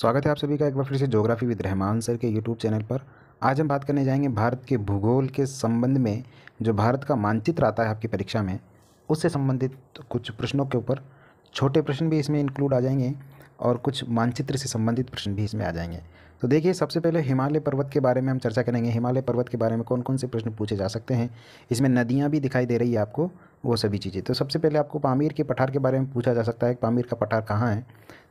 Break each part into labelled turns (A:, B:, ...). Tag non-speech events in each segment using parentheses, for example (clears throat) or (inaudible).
A: स्वागत है आप सभी का एक बार फिर से जोग्राफी विद रहमान सर के यूट्यूब चैनल पर आज हम बात करने जाएंगे भारत के भूगोल के संबंध में जो भारत का मानचित्र आता है आपकी परीक्षा में उससे संबंधित कुछ प्रश्नों के ऊपर छोटे प्रश्न भी इसमें इंक्लूड आ जाएंगे और कुछ मानचित्र से संबंधित प्रश्न भी इसमें आ जाएंगे तो देखिए सबसे पहले हिमालय पर्वत के बारे में हम चर्चा करेंगे हिमालय पर्वत के बारे में कौन कौन से प्रश्न पूछे जा सकते हैं इसमें नदियाँ भी दिखाई दे रही है आपको वो सभी चीज़ें तो सबसे पहले आपको पामीर के पठार के बारे में पूछा जा सकता है कि पामीर का पठार कहाँ है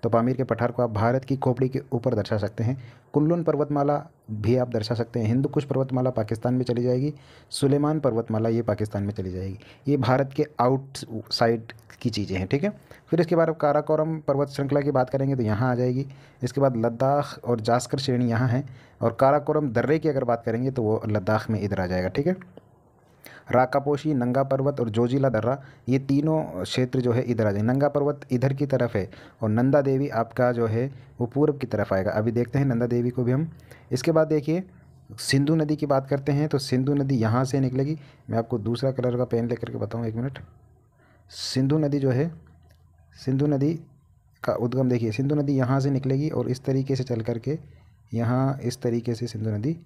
A: तो पामीर के पठार को आप भारत की खोपड़ी के ऊपर दर्शा सकते हैं कुल्लून पर्वतमाला भी आप दर्शा सकते हैं हिंदू कुश पर्वतमाला पाकिस्तान में चली जाएगी सुलेमान पर्वतमाला ये पाकिस्तान में चली जाएगी ये भारत के आउट साइड की चीज़ें हैं ठीक है फिर इसके बाद काराकोरम पर्वत श्रृंखला की बात करेंगे तो यहाँ आ जाएगी इसके बाद लद्दाख और जास्कर श्रेणी यहाँ है और काराकोरम दर्रे की अगर बात करेंगे तो वो लद्दाख में इधर आ जाएगा ठीक है राकापोशी नंगा पर्वत और जोजिला दर्रा ये तीनों क्षेत्र जो है इधर आ जाएंगे नंगा पर्वत इधर की तरफ है और नंदा देवी आपका जो है वो पूर्व की तरफ आएगा अभी देखते हैं नंदा देवी को भी हम इसके बाद देखिए सिंधु नदी की बात करते हैं तो सिंधु नदी यहाँ से निकलेगी मैं आपको दूसरा कलर का पेन ले करके बताऊँ एक मिनट सिंधु नदी जो है सिंधु नदी का उद्गम देखिए सिंधु नदी यहाँ से निकलेगी और इस तरीके से चल करके यहाँ इस तरीके से सिंधु नदी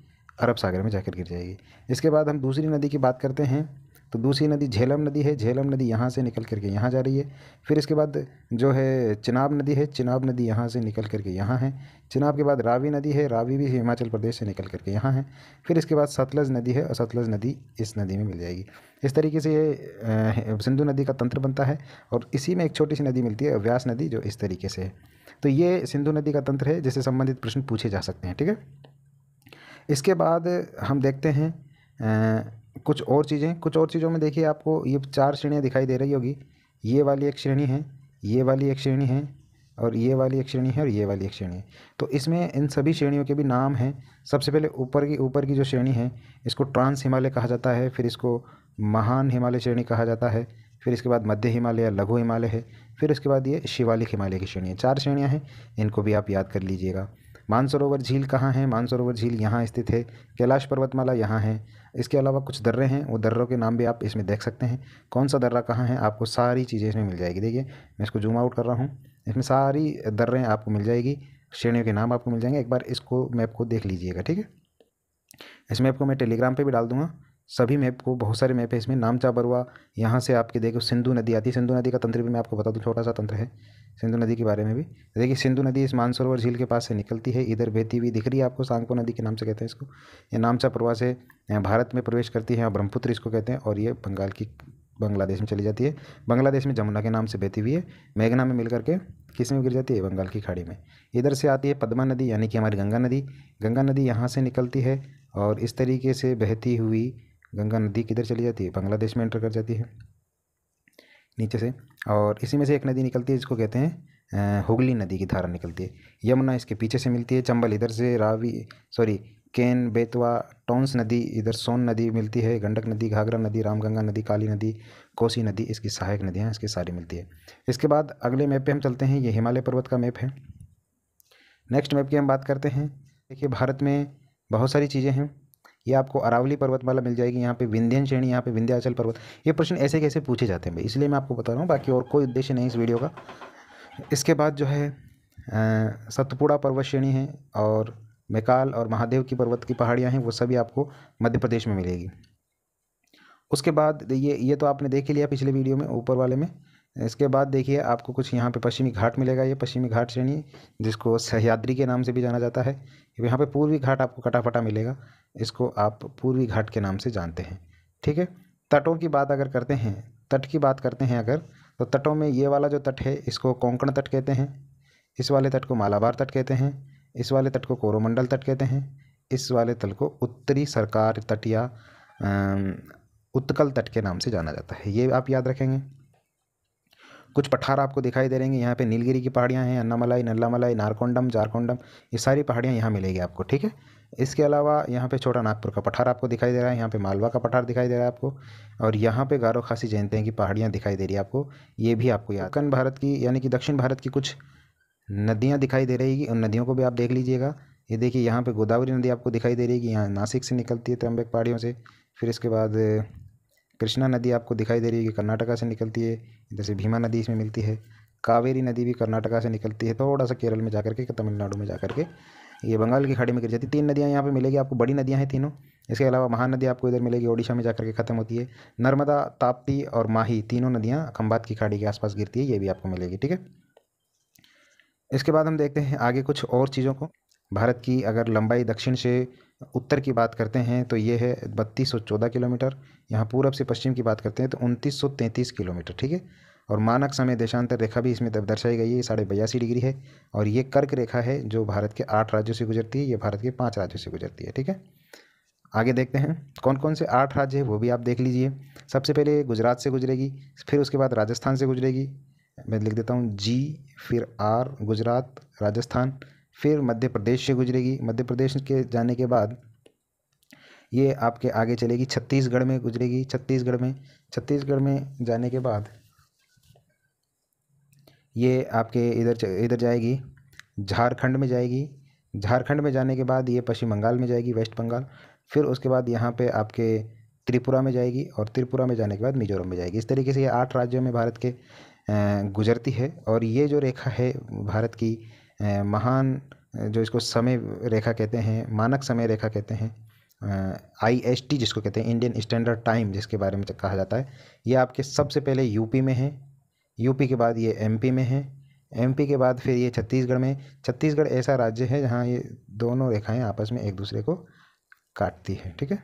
A: अरब सागर में जाकर गिर जाएगी इसके बाद हम दूसरी नदी की बात करते हैं तो दूसरी नदी झेलम नदी है झेलम नदी यहाँ से निकल करके यहाँ जा रही है फिर इसके बाद जो है चिनाब नदी है चिनाब नदी यहाँ से निकल करके यहाँ है चिनाब के बाद रावी नदी है रावी भी हिमाचल प्रदेश से निकल करके यहाँ है फिर इसके बाद सतलज नदी है और सतलज नदी इस नदी में मिल जाएगी इस तरीके से ये सिंधु नदी का तंत्र बनता है और इसी में एक छोटी सी नदी मिलती है व्यास नदी जो इस तरीके से है तो ये सिंधु नदी का तंत्र है जिससे संबंधित प्रश्न पूछे जा सकते हैं ठीक है इसके बाद हम देखते हैं आ, कुछ और चीज़ें कुछ और चीज़ों में देखिए आपको ये चार श्रेणियाँ दिखाई दे रही होगी ये वाली एक श्रेणी है ये वाली एक श्रेणी है और ये वाली एक श्रेणी है और ये वाली एक श्रेणी है तो इसमें इन सभी श्रेणियों के भी नाम हैं सबसे पहले ऊपर की ऊपर की जो श्रेणी है इसको ट्रांस हिमालय कहा जाता है फिर इसको महान हिमालय श्रेणी कहा जाता है फिर इसके बाद मध्य हिमालय लघु हिमालय है फिर उसके बाद ये शिवालिक हिमालय की श्रेणी है चार श्रेणियाँ हैं इनको भी आप याद कर लीजिएगा मानसरोवर झील कहाँ है मानसरोवर झील यहाँ स्थित है कैलाश पर्वतमाला यहाँ है इसके अलावा कुछ दर्रे हैं वो दर्रों के नाम भी आप इसमें देख सकते हैं कौन सा दर्रा कहाँ है आपको सारी चीज़ें इसमें मिल जाएगी देखिए मैं इसको जूम आउट कर रहा हूँ इसमें सारी दर्रें आपको मिल जाएगी श्रेणियों के नाम आपको मिल जाएंगे एक बार इसको मैप को देख लीजिएगा ठीक है इस मैप को मैं टेलीग्राम पर भी डाल दूँगा सभी मैप को बहुत सारे मैप है इसमें नामचा बरुआ यहाँ से आपके देखो सिंधु नदी आती है सिंधु नदी का तंत्र भी मैं आपको बता दूँ छोटा सा तंत्र है सिंधु नदी के बारे में भी देखिए सिंधु नदी इस मानसरोवर झील के पास से निकलती है इधर बहती हुई दिख रही है आपको सांगपो नदी के नाम से कहते हैं इसको ये नामचा प्रवाह से भारत में प्रवेश करती है और ब्रह्मपुत्र इसको कहते हैं और ये बंगाल की बांग्लादेश में चली जाती है बांग्लादेश में जमुना के नाम से बहती हुई है मेघना में मिलकर के किस में गिर जाती है बंगाल की खाड़ी में इधर से आती है पद्मा नदी यानी कि हमारी गंगा नदी गंगा नदी यहाँ से निकलती है और इस तरीके से बहती हुई गंगा नदी किधर चली जाती है बांग्लादेश में एंटर कर जाती है नीचे से और इसी में से एक नदी निकलती है जिसको कहते हैं हुगली नदी की धारा निकलती है यमुना इसके पीछे से मिलती है चंबल इधर से रावी सॉरी केन बेतवा टोंस नदी इधर सोन नदी मिलती है गंडक नदी घाघरा नदी रामगंगा नदी काली नदी कोसी नदी इसकी सहायक नदियाँ इसकी सारी मिलती है इसके बाद अगले मैप पे हम चलते हैं ये हिमालय पर्वत का मैप है नेक्स्ट मैप की हम बात करते हैं देखिए भारत में बहुत सारी चीज़ें हैं ये आपको अरावली पर्वतमाला मिल जाएगी यहाँ पे विंध्यन श्रेणी यहाँ पे विंध्याचल पर्वत ये प्रश्न ऐसे कैसे पूछे जाते हैं भाई इसलिए मैं आपको बता रहा हूँ बाकी और कोई उद्देश्य नहीं इस वीडियो का इसके बाद जो है सतपुड़ा पर्वत श्रेणी है और मेकाल और महादेव की पर्वत की पहाड़ियाँ हैं वो सभी आपको मध्य प्रदेश में मिलेगी उसके बाद ये ये तो आपने देख ही लिया पिछले वीडियो में ऊपर वाले में इसके बाद देखिए आपको कुछ यहाँ पे पश्चिमी घाट मिलेगा ये पश्चिमी घाट श्रेणी जिसको सहयाद्री के नाम से भी जाना जाता है यहाँ पे पूर्वी घाट आपको कटाफटा मिलेगा इसको आप पूर्वी घाट के नाम से जानते हैं ठीक है तटों की बात अगर करते हैं तट की बात करते हैं अगर तो तटों में ये वाला जो तट है इसको कोंकण तट कहते हैं इस वाले तट को मालाबार तट कहते हैं इस वाले तट को कोरोमंडल तट कहते हैं इस वाले तल को उत्तरी सरकार तट या उत्कल तट के नाम से जाना जाता है ये आप याद रखेंगे कुछ पठार आपको दिखाई दे रहेंगे यहाँ पे नीलगिरी की पहाड़ियाँ हैं अन्नामलाई नल्लामलाई नारकोंडम झारकोंडम ये सारी पहाड़ियाँ यहाँ मिलेगी आपको ठीक है इसके अलावा यहाँ पे छोटा नागपुर का पठार आपको दिखाई दे रहा है यहाँ पे मालवा का पठार दिखाई दे रहा है आपको और यहाँ पे गारो खासी जयंती की पहाड़ियाँ दिखाई दे रही है आपको ये भी आपको याद कन भारत की यानी कि दक्षिण भारत की कुछ नदियाँ दिखाई दे रहेगी उन नदियों को भी आप देख लीजिएगा ये देखिए यहाँ पर गोदावरी नदी आपको दिखाई दे रही है यहाँ नासिक से निकलती है त्रम्बे पहाड़ियों से फिर इसके बाद कृष्णा नदी आपको दिखाई दे रही है कि कर्नाटका से निकलती है इधर से भीमा नदी इसमें मिलती है कावेरी नदी भी कर्नाटका से निकलती है थोड़ा सा केरल में जा करके तमिलनाडु में जा करके ये बंगाल की खाड़ी में गिर जाती है तीन नदियाँ यहाँ पर मिलेगी आपको बड़ी नदियाँ हैं तीनों इसके अलावा महानदी आपको इधर मिलेगी ओडिशा में जाकर के ख़त्म होती है नर्मदा ताप्ती और माही तीनों नदियाँ खम्बात की खाड़ी के आसपास गिरती है ये भी आपको मिलेगी ठीक है इसके बाद हम देखते हैं आगे कुछ और चीज़ों को भारत की अगर लंबाई दक्षिण से उत्तर की बात करते हैं तो ये है बत्तीस सौ चौदह किलोमीटर यहाँ पूरब से पश्चिम की बात करते हैं तो उनतीस सौ तैंतीस किलोमीटर ठीक है और मानक समय देशांतर रेखा भी इसमें दर्शाई गई है साढ़े बयासी डिग्री है और ये कर्क रेखा है जो भारत के आठ राज्यों से गुजरती है ये भारत के पाँच राज्यों से गुजरती है ठीक है आगे देखते हैं कौन कौन से आठ राज्य हैं वो भी आप देख लीजिए सबसे पहले गुजरात से गुजरेगी फिर उसके बाद राजस्थान से गुजरेगी मैं लिख देता हूँ जी फिर आर गुजरात राजस्थान फिर मध्य प्रदेश से गुजरेगी मध्य प्रदेश के जाने के बाद ये आपके आगे चलेगी छत्तीसगढ़ में गुजरेगी छत्तीसगढ़ में छत्तीसगढ़ में जाने के बाद ये आपके इधर इधर जाएगी झारखंड में जाएगी झारखंड में जाने के बाद ये पश्चिम बंगाल में जाएगी वेस्ट बंगाल फिर उसके बाद यहाँ पे आपके त्रिपुरा में जाएगी और त्रिपुरा में जाने के बाद मिजोरम में जाएगी इस तरीके से ये आठ राज्यों में भारत के गुजरती है और ये जो रेखा है भारत की महान जो इसको समय रेखा कहते हैं मानक समय रेखा कहते हैं आई एस टी जिसको कहते हैं इंडियन स्टैंडर्ड टाइम जिसके बारे में कहा जाता है ये आपके सबसे पहले यूपी में है यूपी के बाद ये एमपी में है एमपी के बाद फिर ये छत्तीसगढ़ में छत्तीसगढ़ ऐसा राज्य है जहाँ ये दोनों रेखाएँ आपस में एक दूसरे को काटती है ठीक है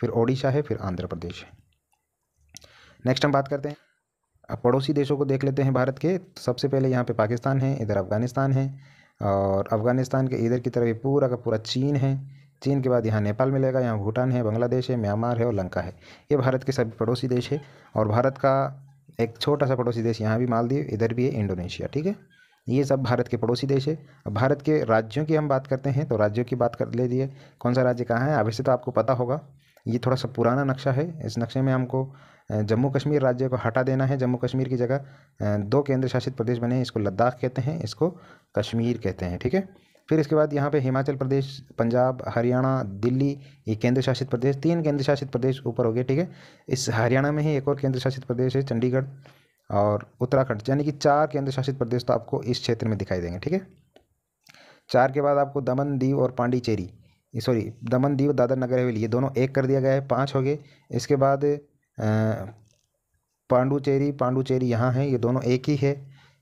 A: फिर ओडिशा है फिर आंध्र प्रदेश है नेक्स्ट हम बात करते हैं अब पड़ोसी देशों को देख लेते हैं भारत के तो सबसे पहले यहाँ पे पाकिस्तान है इधर अफ़गानिस्तान है और अफ़गानिस्तान के इधर की तरफ ये पूरा का पूरा चीन है चीन के बाद यहाँ नेपाल मिलेगा यहाँ भूटान है बांग्लादेश है म्यांमार है और लंका है ये भारत के सभी पड़ोसी देश है और भारत का एक छोटा सा पड़ोसी देश यहाँ भी मालदीव इधर भी है इंडोनेशिया ठीक है ये सब भारत के पड़ोसी देश है अब भारत के राज्यों की हम बात करते हैं तो राज्यों की बात कर ले कौन सा राज्य कहाँ है अभी से तो आपको पता होगा ये थोड़ा सा पुराना नक्शा है इस नक्शे में हमको जम्मू कश्मीर राज्य को हटा देना है जम्मू कश्मीर की जगह दो केंद्र शासित प्रदेश बने हैं इसको लद्दाख कहते हैं इसको कश्मीर कहते हैं ठीक है फिर इसके बाद यहाँ पे हिमाचल प्रदेश पंजाब हरियाणा दिल्ली ये केंद्र शासित प्रदेश तीन केंद्र शासित प्रदेश ऊपर हो गए ठीक है इस हरियाणा में ही एक और केंद्र शासित प्रदेश है चंडीगढ़ और उत्तराखंड यानी कि चार केंद्र शासित प्रदेश तो आपको इस क्षेत्र में दिखाई देंगे ठीक है चार के बाद आपको दमन दीव और पांडिचेरी सॉरी दमन दीव दादर नगर हवेली ये दोनों एक कर दिया गया है पाँच हो गए इसके बाद पांडुचेरी पांडुचेरी यहाँ है ये दोनों एक ही है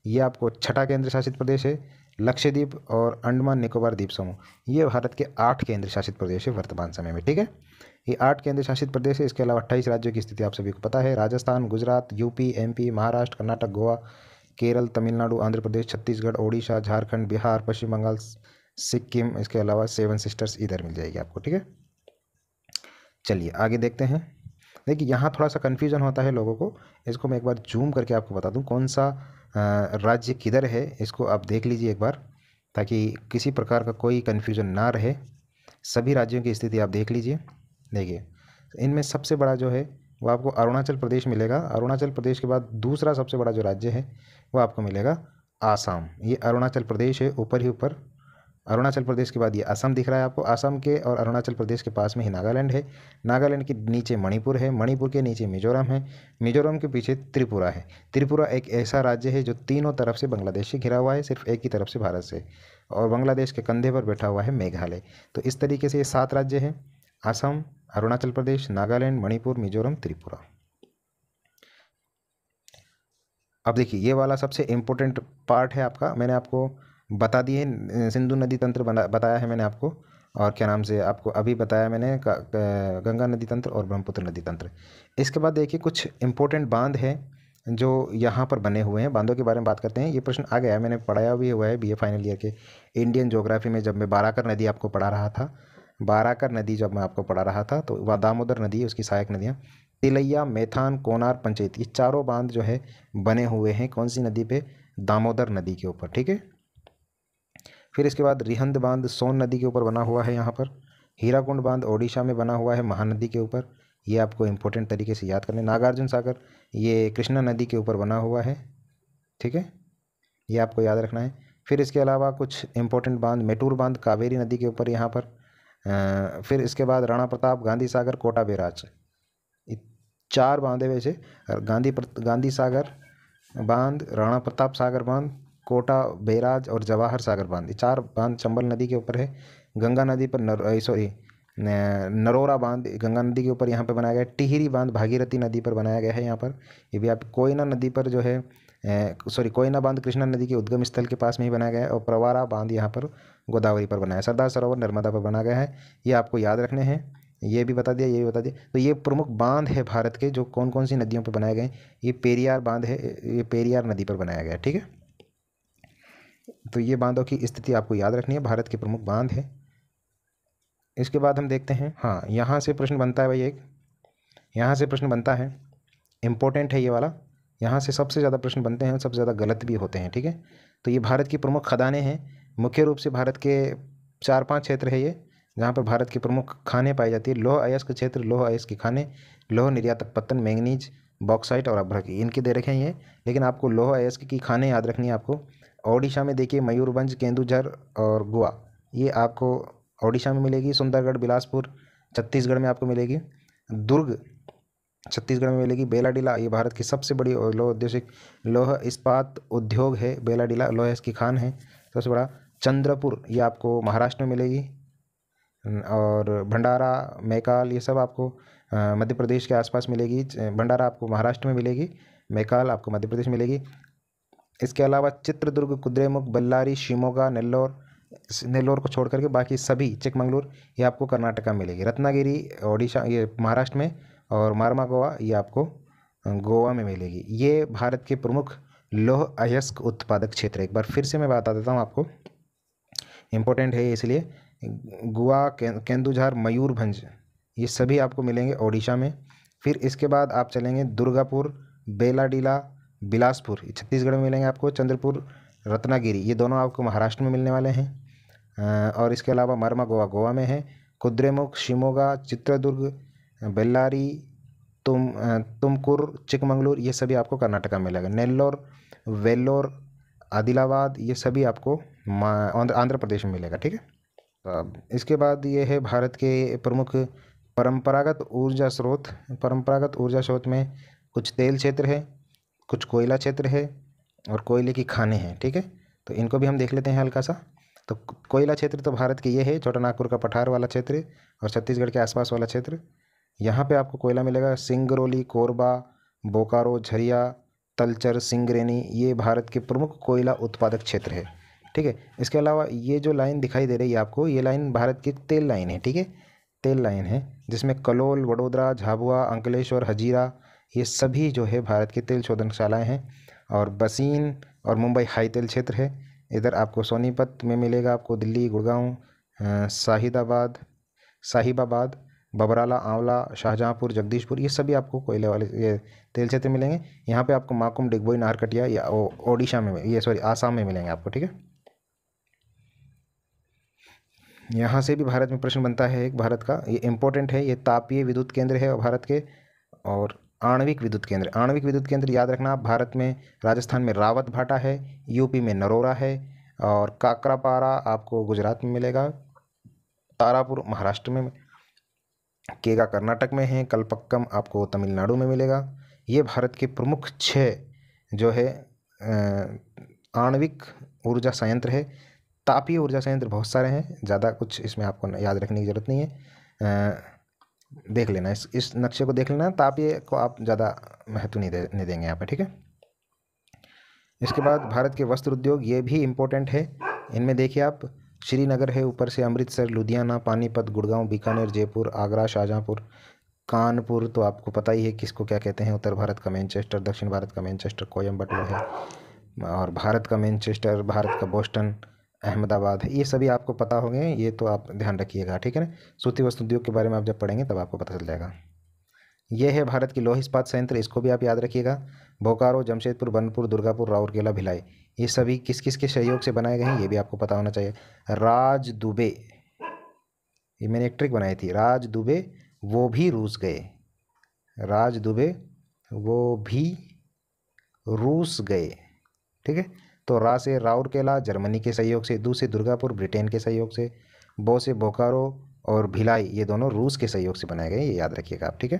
A: ये आपको छठा केंद्र शासित प्रदेश है लक्षद्वीप और अंडमान निकोबार द्वीप समूह ये भारत के आठ केंद्र शासित प्रदेश है वर्तमान समय में ठीक है ये आठ केंद्र शासित प्रदेश है इसके अलावा अट्ठाईस राज्यों की स्थिति आप सभी को पता है राजस्थान गुजरात यूपी एमपी महाराष्ट्र कर्नाटक गोवा केरल तमिलनाडु आंध्र प्रदेश छत्तीसगढ़ ओडिशा झारखंड बिहार पश्चिम बंगाल सिक्किम इसके अलावा सेवन सिस्टर्स इधर मिल जाएगी आपको ठीक है चलिए आगे देखते हैं देखिए यहाँ थोड़ा सा कन्फ्यूज़न होता है लोगों को इसको मैं एक बार जूम करके आपको बता दूँ कौन सा राज्य किधर है इसको आप देख लीजिए एक बार ताकि किसी प्रकार का कोई कन्फ्यूज़न ना रहे सभी राज्यों की स्थिति आप देख लीजिए देखिए इनमें सबसे बड़ा जो है वो आपको अरुणाचल प्रदेश मिलेगा अरुणाचल प्रदेश के बाद दूसरा सबसे बड़ा जो राज्य है वो आपको मिलेगा आसाम ये अरुणाचल प्रदेश है ऊपर ही ऊपर अरुणाचल प्रदेश के बाद ये असम दिख रहा है आपको असम के और अरुणाचल प्रदेश के पास में ही नागालैंड है नागालैंड के नीचे मणिपुर है मणिपुर के नीचे मिजोरम है मिजोरम के पीछे त्रिपुरा है त्रिपुरा एक ऐसा राज्य है जो तीनों तरफ से बांग्लादेश से घिरा हुआ है सिर्फ एक ही तरफ से भारत से और बांग्लादेश के कंधे पर बैठा हुआ है मेघालय तो इस तरीके से ये सात राज्य हैं असम अरुणाचल प्रदेश नागालैंड मणिपुर मिजोरम त्रिपुरा अब देखिए ये वाला सबसे इम्पोर्टेंट पार्ट है आपका मैंने आपको बता दिए सिंधु नदी तंत्र बना बताया है मैंने आपको और क्या नाम से आपको अभी बताया मैंने गंगा नदी तंत्र और ब्रह्मपुत्र नदी तंत्र इसके बाद देखिए कुछ इम्पोर्टेंट बांध है जो यहाँ पर बने हुए हैं बांधों के बारे में बात करते हैं ये प्रश्न आ गया है मैंने पढ़ाया भी हुआ है बीए फाइनल ईयर के इंडियन जोग्राफी में जब मैं बाराकर नदी आपको पढ़ा रहा था बाराकर नदी जब मैं आपको पढ़ा रहा था तो दामोदर नदी उसकी सहायक नदियाँ तिलैया मेथान कोनार पंचायत ये चारों बांध जो है बने हुए हैं कौन सी नदी पर दामोदर नदी के ऊपर ठीक है फिर इसके बाद रिहंद बांध सोन नदी के ऊपर बना हुआ है यहाँ पर हीराकुंड बांध ओडिशा में बना हुआ है महानदी के ऊपर ये आपको इम्पोर्टेंट तरीके से याद करने नागार्जुन सागर ये कृष्णा नदी के ऊपर बना हुआ है ठीक है ये आपको याद रखना है फिर इसके अलावा कुछ इम्पोर्टेंट बांध मेटूर बांध कावेरी नदी के ऊपर यहाँ पर फिर इसके बाद राणा प्रताप गांधी सागर कोटा बेराज चार बांधे वैसे गांधी गांधी सागर बांध राणा प्रताप सागर बांध कोटा बैराज और जवाहर सागर बांध ये चार बांध चंबल नदी के ऊपर है गंगा नदी पर नर सॉरी नरोरा बांध गंगा नदी के ऊपर यहाँ पर बनाया गया है टिहरी बांध भागीरथी नदी पर बनाया गया है यहाँ पर ये भी आप कोयना नदी पर जो है सॉरी कोयना बांध कृष्णा नदी के उद्गम स्थल के पास में ही बनाया गया है और प्रवारा बांध यहाँ पर गोदावरी पर बनाया है सरदार सरोवर नर्मदा पर बना गया है ये आपको याद रखने हैं ये भी बता दिया ये भी बता दिया तो ये प्रमुख बांध है भारत के जो कौन कौन सी नदियों पर बनाए गए ये पेरियार बांध है ये पेरियार नदी पर बनाया गया ठीक है तो ये बांधों की स्थिति आपको याद रखनी है भारत के प्रमुख बांध है इसके बाद हम देखते हैं हाँ यहाँ से प्रश्न बनता है भाई एक यहाँ से प्रश्न बनता है इम्पोर्टेंट है ये वाला यहाँ से सबसे ज़्यादा प्रश्न बनते हैं सबसे ज़्यादा गलत भी होते हैं ठीक है तो ये भारत की प्रमुख खदानें हैं मुख्य रूप से भारत के चार पांच क्षेत्र है ये जहाँ पर भारत की प्रमुख खाने पाई जाती है लोह अयस्क क्षेत्र लोह अयस्क की खाने लोह निर्यातक पत्तन मैंगनीज बॉक्साइट और अभ्रक इनके दे रखे हैं ये लेकिन आपको लोह अयस्क की खाने याद रखनी है आपको ओडिशा में देखिए मयूरभंज केंदुझर और गोवा ये आपको ओडिशा में मिलेगी सुंदरगढ़ बिलासपुर छत्तीसगढ़ में आपको मिलेगी दुर्ग छत्तीसगढ़ में मिलेगी बेलाडीला ये भारत की सबसे बड़ी लोह औद्योगिक लोह इस्पात उद्योग है बेलाडीला लोह इसकी खान है सबसे बड़ा चंद्रपुर ये आपको महाराष्ट्र में मिलेगी और भंडारा मैकाल ये सब आपको मध्य प्रदेश के आसपास मिलेगी भंडारा आपको महाराष्ट्र में मिलेगी मैकाल आपको मध्य प्रदेश मिलेगी इसके अलावा चित्रदुर्ग कुद्रेमुख बल्लारी शिमोगा नेल्लोर नेल्लोर को छोड़ करके बाकी सभी चिकमंगलूर ये आपको कर्नाटका में मिलेगी रत्नागिरी ओडिशा ये महाराष्ट्र में और मारमा गोवा ये आपको गोवा में मिलेगी ये भारत के प्रमुख लोह अयस्क उत्पादक क्षेत्र एक बार फिर से मैं बता देता हूँ आपको इम्पोर्टेंट है इसलिए गोवा केंदुझार मयूरभंज ये सभी आपको मिलेंगे ओडिशा में फिर इसके बाद आप चलेंगे दुर्गापुर बेलाडीला बिलासपुर छत्तीसगढ़ में मिलेंगे आपको चंद्रपुर रत्नागिरी ये दोनों आपको महाराष्ट्र में मिलने वाले हैं और इसके अलावा मरमा गोवा गोवा में है कुद्रेमुख शिमोगा चित्रदुर्ग बेल्लारी तुम तुमकुर चिकमंगलूर ये सभी आपको कर्नाटका में मिलेगा नेल्लोर वेल्लोर आदिलाबाद ये सभी आपको आंध्र प्रदेश में मिलेगा ठीक है तो इसके बाद ये है भारत के प्रमुख परंपरागत ऊर्जा स्रोत परंपरागत ऊर्जा स्रोत में कुछ तेल क्षेत्र है कुछ कोयला क्षेत्र है और कोयले की खाने हैं ठीक है तो इनको भी हम देख लेते हैं हल्का सा तो कोयला क्षेत्र तो भारत की ये है छोटा नागपुर का पठार वाला क्षेत्र और छत्तीसगढ़ के आसपास वाला क्षेत्र यहाँ पे आपको कोयला मिलेगा सिंगरौली कोरबा बोकारो झरिया तलचर सिंगरेनी ये भारत के प्रमुख कोयला उत्पादक क्षेत्र है ठीक है इसके अलावा ये जो लाइन दिखाई दे रही है आपको ये लाइन भारत की तेल लाइन है ठीक है तेल लाइन है जिसमें कलोल वडोदरा झाबुआ अंकलेश्वर हजीरा ये सभी जो है भारत की तेल शोधनशालाएँ हैं और बसीन और मुंबई हाई तेल क्षेत्र है इधर आपको सोनीपत में मिलेगा आपको दिल्ली गुड़गांव शाहिदाबाद साहिबाबाद बबराला आंवला शाहजहाँपुर जगदीशपुर ये सभी आपको कोयले वाले ये तेल क्षेत्र मिलेंगे यहाँ पे आपको माकुम डिगबोई नारकटिया या ओडिशा में ये सॉरी आसाम में मिलेंगे आपको ठीक है यहाँ से भी भारत में प्रश्न बनता है एक भारत का ये इम्पोर्टेंट है ये तापीय विद्युत केंद्र है भारत के और आणविक विद्युत केंद्र आणविक विद्युत केंद्र याद रखना आप भारत में राजस्थान में रावत भाटा है यूपी में नरोरा है और काकरापारा आपको गुजरात में मिलेगा तारापुर महाराष्ट्र में केगा कर्नाटक में है कलपक्कम आपको तमिलनाडु में मिलेगा ये भारत के प्रमुख छः जो है आणविक ऊर्जा संयंत्र है तापीय ऊर्जा संयंत्र बहुत सारे हैं ज़्यादा कुछ इसमें आपको याद रखने की ज़रूरत नहीं है देख लेना इस इस नक्शे को देख लेना तो आप ये को आप ज़्यादा महत्व नहीं दे नहीं देंगे यहाँ पे ठीक है इसके बाद भारत के वस्त्र उद्योग ये भी इम्पोर्टेंट है इनमें देखिए आप श्रीनगर है ऊपर से अमृतसर लुधियाना पानीपत गुड़गांव बीकानेर जयपुर आगरा शाहजहाँपुर कानपुर तो आपको पता ही है किसको क्या कहते हैं उत्तर भारत का मैनचेस्टर दक्षिण भारत का मैनचेस्टर कोयम्बटूर है और भारत का मैनचेस्टर भारत का बोस्टन अहमदाबाद ये सभी आपको पता होंगे ये तो आप ध्यान रखिएगा ठीक है ना सूती वस्त्र उद्योग के बारे में आप जब पढ़ेंगे तब आपको पता चल जाएगा यह है भारत की लोह इस्पात संयंत्र इसको भी आप याद रखिएगा बोकारो जमशेदपुर बनपुर दुर्गापुर राउरकेला भिलाई ये सभी किस किस के सहयोग से बनाए गए हैं ये भी आपको पता होना चाहिए राज दुबे ये मैंने एक ट्रिक बनाई थी राज दुबे वो भी रूस गए राज दुबे वो भी रूस गए ठीक है तो रा से राउरकेला जर्मनी के सहयोग से दू से दुर्गापुर ब्रिटेन के सहयोग से बो से बोकारो और भिलाई ये दोनों रूस के सहयोग से बनाए गए ये याद रखिएगा आप ठीक है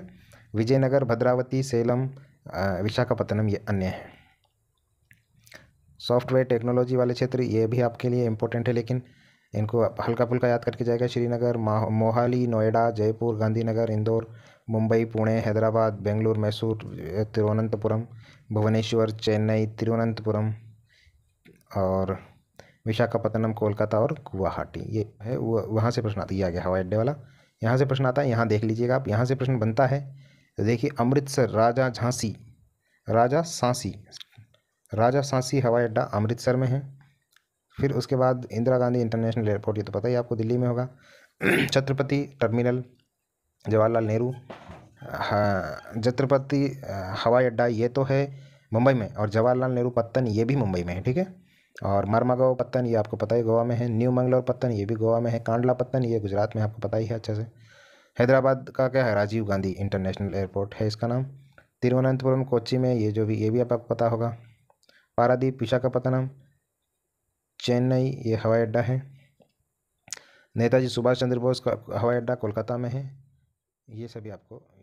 A: विजयनगर भद्रावती सेलम विशाखापत्तनम ये अन्य हैं सॉफ्टवेयर टेक्नोलॉजी वाले क्षेत्र ये भी आपके लिए इम्पोर्टेंट है लेकिन इनको हल्का फुल्का याद करके जाएगा श्रीनगर मोहाली नोएडा जयपुर गांधीनगर इंदौर मुंबई पुणे हैदराबाद बेंगलुरु मैसूर तिरुवनंतपुरम भुवनेश्वर चेन्नई तिरुवनंतपुरम और विशाखापत्तनम कोलकाता और गुवाहाटी ये है वो वहाँ से प्रश्न आता ये आ गया हवाई अड्डे वाला यहाँ से प्रश्न आता है यहाँ देख लीजिएगा आप यहाँ से प्रश्न बनता है तो देखिए अमृतसर राजा झांसी राजा सांसी राजा सांसी हवाई अड्डा अमृतसर में है फिर उसके बाद इंदिरा गांधी इंटरनेशनल एयरपोर्ट ये तो पता ही आपको दिल्ली में होगा (clears throat) छत्रपति टर्मिनल जवाहरलाल नेहरू छत्रपति हवाई अड्डा ये तो है मुंबई में और जवाहरलाल नेहरू पत्तन ये भी मुंबई में है ठीक है और मरमगाव पत्तन ये आपको पता ही गोवा में है न्यू मंगलोर पत्तन ये भी गोवा में है कांडला पत्तन ये गुजरात में आपको पता ही है अच्छे से हैदराबाद का क्या है राजीव गांधी इंटरनेशनल एयरपोर्ट है इसका नाम तिरुवनंतपुरम कोची में ये जो भी ये भी आपको पता होगा पारादीप विशाखापत्तनम चेन्नई ये हवाई अड्डा है नेताजी सुभाष चंद्र बोस का हवाई अड्डा कोलकाता में है ये सभी आपको